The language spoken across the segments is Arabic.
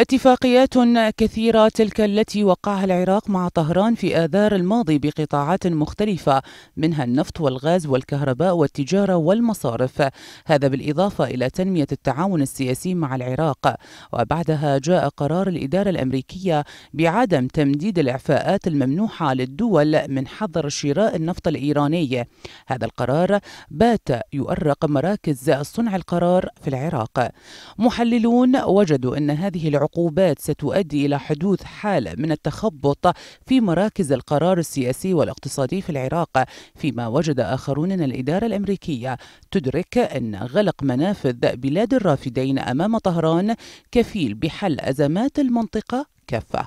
اتفاقيات كثيرة تلك التي وقعها العراق مع طهران في آذار الماضي بقطاعات مختلفة منها النفط والغاز والكهرباء والتجارة والمصارف هذا بالإضافة إلى تنمية التعاون السياسي مع العراق وبعدها جاء قرار الإدارة الأمريكية بعدم تمديد الإعفاءات الممنوحة للدول من حظر شراء النفط الإيراني هذا القرار بات يؤرق مراكز صنع القرار في العراق محللون وجدوا أن هذه العقوبات العقوبات ستؤدي إلى حدوث حالة من التخبط في مراكز القرار السياسي والاقتصادي في العراق فيما وجد آخرون أن الإدارة الأمريكية تدرك أن غلق منافذ بلاد الرافدين أمام طهران كفيل بحل أزمات المنطقة كافة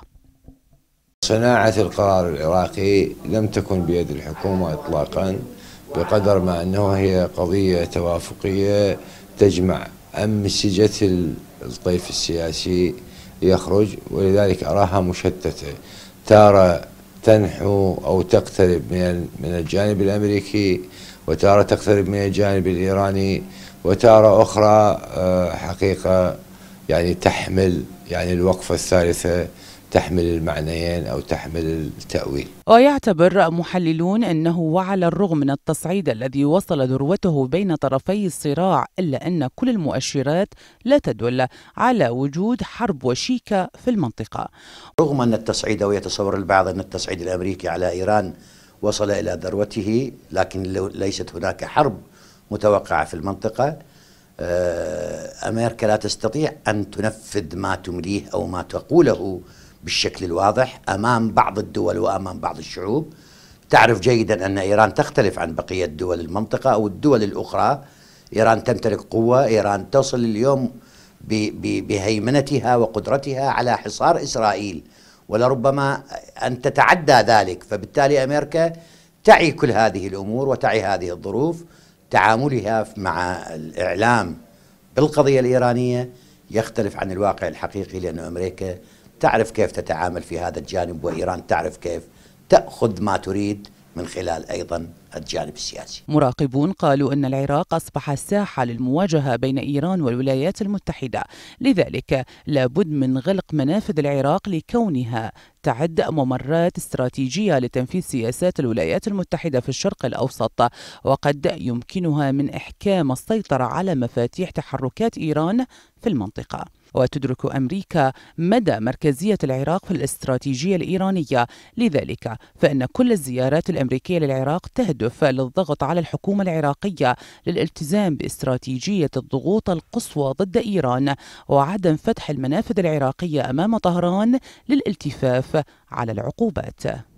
صناعة القرار العراقي لم تكن بيد الحكومة إطلاقا بقدر ما أنه هي قضية توافقية تجمع أمسجة الطيف السياسي يخرج ولذلك أراها مشتتة تارة تنحو أو تقترب من من الجانب الأمريكي وتارة تقترب من الجانب الإيراني وتارة أخرى آه، حقيقة يعني تحمل يعني الوقفة الثالثة تحمل المعنيين أو تحمل التأويل ويعتبر محللون أنه وعلى الرغم من التصعيد الذي وصل ذروته بين طرفي الصراع إلا أن كل المؤشرات لا تدل على وجود حرب وشيكة في المنطقة رغم أن التصعيد أو يتصور البعض أن التصعيد الأمريكي على إيران وصل إلى ذروته لكن ليست هناك حرب متوقعة في المنطقة آه، أمريكا لا تستطيع أن تنفذ ما تمليه أو ما تقوله بالشكل الواضح أمام بعض الدول وأمام بعض الشعوب تعرف جيدا أن إيران تختلف عن بقية دول المنطقة أو الدول الأخرى إيران تمتلك قوة إيران تصل اليوم بهيمنتها وقدرتها على حصار إسرائيل ولربما أن تتعدى ذلك فبالتالي أمريكا تعي كل هذه الأمور وتعي هذه الظروف تعاملها مع الإعلام بالقضية الإيرانية يختلف عن الواقع الحقيقي لأن أمريكا تعرف كيف تتعامل في هذا الجانب وإيران تعرف كيف تأخذ ما تريد من خلال أيضا الجانب السياسي مراقبون قالوا أن العراق أصبح ساحة للمواجهة بين إيران والولايات المتحدة لذلك لابد من غلق منافذ العراق لكونها تعد ممرات استراتيجية لتنفيذ سياسات الولايات المتحدة في الشرق الأوسط وقد يمكنها من إحكام السيطرة على مفاتيح تحركات إيران في المنطقة وتدرك امريكا مدى مركزيه العراق في الاستراتيجيه الايرانيه لذلك فان كل الزيارات الامريكيه للعراق تهدف يهدف للضغط على الحكومة العراقية للالتزام باستراتيجية الضغوط القصوى ضد إيران وعدم فتح المنافذ العراقية أمام طهران للالتفاف على العقوبات